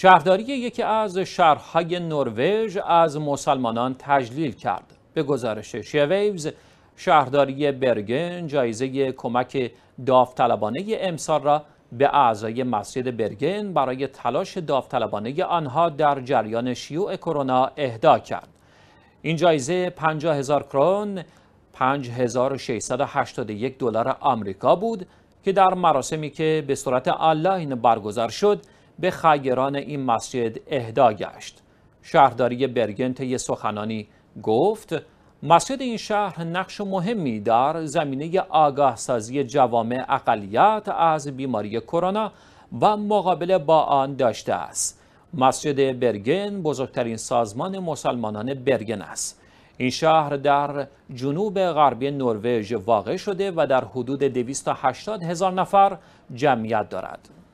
شهرداری یکی از شهرهای نروژ از مسلمانان تجلیل کرد. به گزارش شیویوز شهرداری برگن جایزه کمک داوطلبانه امسال را به اعضای مسجد برگن برای تلاش داوطلبانه آنها در جریان شیوع کرونا اهدا کرد. این جایزه 50000 کرون 5681 دلار آمریکا بود که در مراسمی که به صورت آنلاین برگزار شد به خیران این مسجد اهدا گشت شهرداری برگن طی سخنانی گفت مسجد این شهر نقش مهمی در زمینه آگاه سازی جوامع اقلیت از بیماری کرونا و مقابله با آن داشته است مسجد برگن بزرگترین سازمان مسلمانان برگن است این شهر در جنوب غربی نروژ واقع شده و در حدود 280 هزار نفر جمعیت دارد